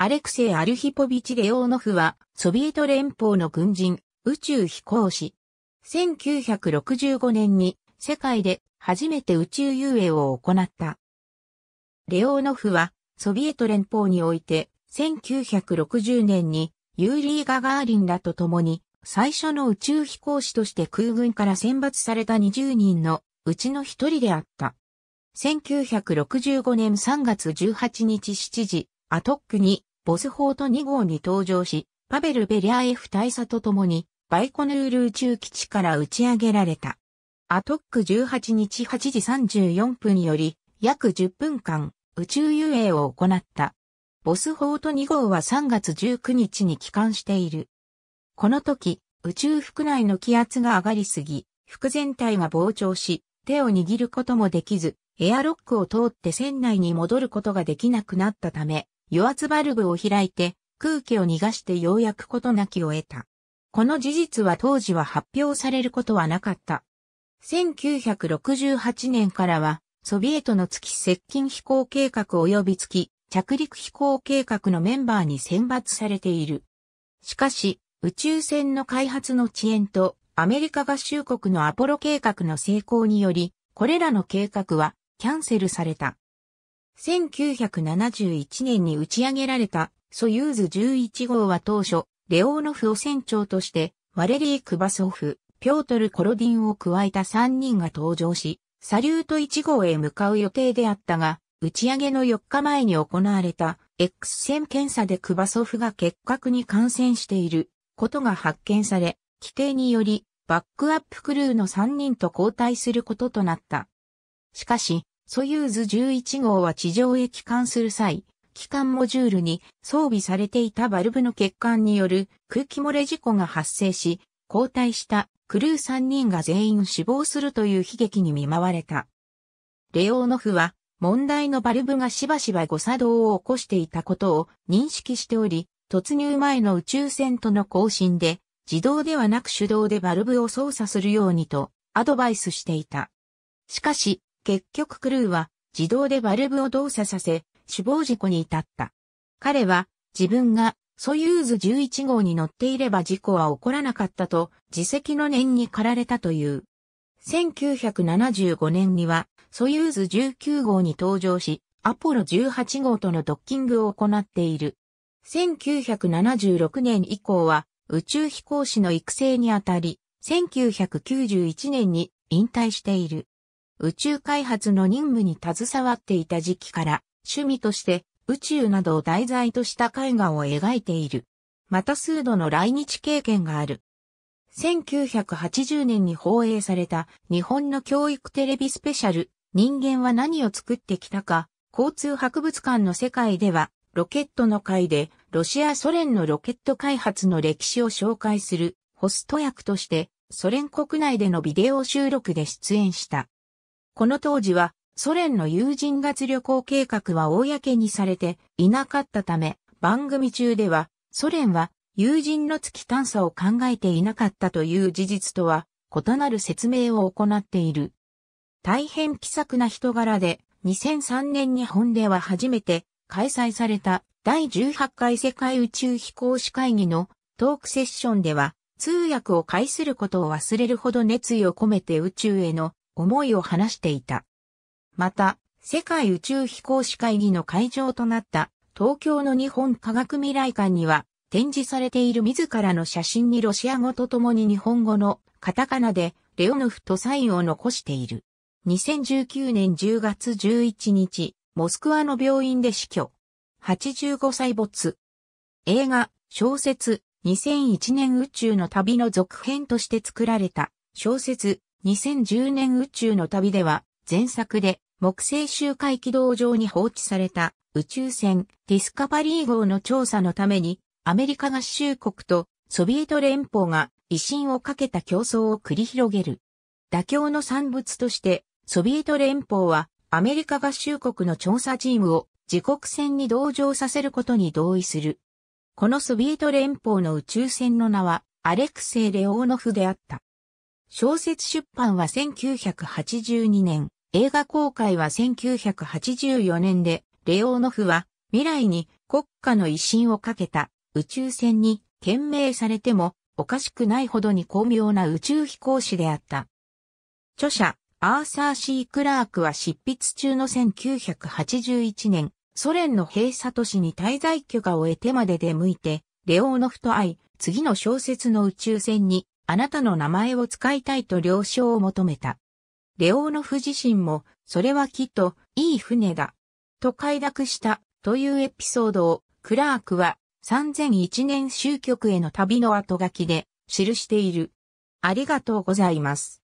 アレクセイ・アルヒポビチ・レオーノフは、ソビエト連邦の軍人、宇宙飛行士。1965年に、世界で初めて宇宙遊泳を行った。レオーノフは、ソビエト連邦において、1960年に、ユーリー・ガガーリンらと共に、最初の宇宙飛行士として空軍から選抜された20人のうちの一人であった。1965年3月18日7時、アトックにボスホート2号に登場し、パベル・ベリャーエフ大佐と共に、バイコヌール宇宙基地から打ち上げられた。アトック18日8時34分より、約10分間、宇宙遊泳を行った。ボスホート2号は3月19日に帰還している。この時、宇宙服内の気圧が上がりすぎ、服全体が膨張し、手を握ることもできず、エアロックを通って船内に戻ることができなくなったため、油圧バルブを開いて空気を逃がしてようやくことなきを得た。この事実は当時は発表されることはなかった。1968年からは、ソビエトの月接近飛行計画及び月着陸飛行計画のメンバーに選抜されている。しかし、宇宙船の開発の遅延とアメリカ合衆国のアポロ計画の成功により、これらの計画はキャンセルされた。1971年に打ち上げられたソユーズ11号は当初、レオーノフを船長として、ワレリー・クバソフ、ピョートル・コロディンを加えた3人が登場し、サリュート1号へ向かう予定であったが、打ち上げの4日前に行われた X 線検査でクバソフが結核に感染していることが発見され、規定によりバックアップクルーの3人と交代することとなった。しかし、ソユーズ11号は地上へ帰還する際、帰還モジュールに装備されていたバルブの欠陥による空気漏れ事故が発生し、交代したクルー3人が全員死亡するという悲劇に見舞われた。レオーノフは問題のバルブがしばしば誤作動を起こしていたことを認識しており、突入前の宇宙船との交信で自動ではなく手動でバルブを操作するようにとアドバイスしていた。しかし、結局クルーは自動でバルブを動作させ、死亡事故に至った。彼は自分がソユーズ11号に乗っていれば事故は起こらなかったと自責の念に駆られたという。1975年にはソユーズ19号に登場し、アポロ18号とのドッキングを行っている。1976年以降は宇宙飛行士の育成にあたり、1991年に引退している。宇宙開発の任務に携わっていた時期から趣味として宇宙などを題材とした絵画を描いている。また数度の来日経験がある。1980年に放映された日本の教育テレビスペシャル人間は何を作ってきたか交通博物館の世界ではロケットの会でロシアソ連のロケット開発の歴史を紹介するホスト役としてソ連国内でのビデオ収録で出演した。この当時はソ連の友人月旅行計画は公にされていなかったため、番組中ではソ連は友人の月探査を考えていなかったという事実とは異なる説明を行っている。大変気さくな人柄で2003年日本では初めて開催された第18回世界宇宙飛行士会議のトークセッションでは通訳を介することを忘れるほど熱意を込めて宇宙への思いを話していた。また、世界宇宙飛行士会議の会場となった東京の日本科学未来館には展示されている自らの写真にロシア語とともに日本語のカタカナでレオノフとサインを残している。2019年10月11日、モスクワの病院で死去。85歳没。映画、小説、2001年宇宙の旅の続編として作られた小説、2010年宇宙の旅では、前作で木星周回軌道上に放置された宇宙船ディスカバリー号の調査のために、アメリカ合衆国とソビエト連邦が威信をかけた競争を繰り広げる。妥協の産物として、ソビエト連邦はアメリカ合衆国の調査チームを自国船に同乗させることに同意する。このソビエト連邦の宇宙船の名はアレクセイ・レオーノフであった。小説出版は1982年、映画公開は1984年で、レオーノフは未来に国家の威信をかけた宇宙船に懸命されてもおかしくないほどに巧妙な宇宙飛行士であった。著者、アーサー・シー・クラークは執筆中の1981年、ソ連の閉鎖都市に滞在許可を得てまで出向いて、レオーノフと会い、次の小説の宇宙船にあなたの名前を使いたいと了承を求めた。レオーノフ自身も、それはきっと、いい船だ。と快諾した、というエピソードを、クラークは、3001年終局への旅の後書きで、記している。ありがとうございます。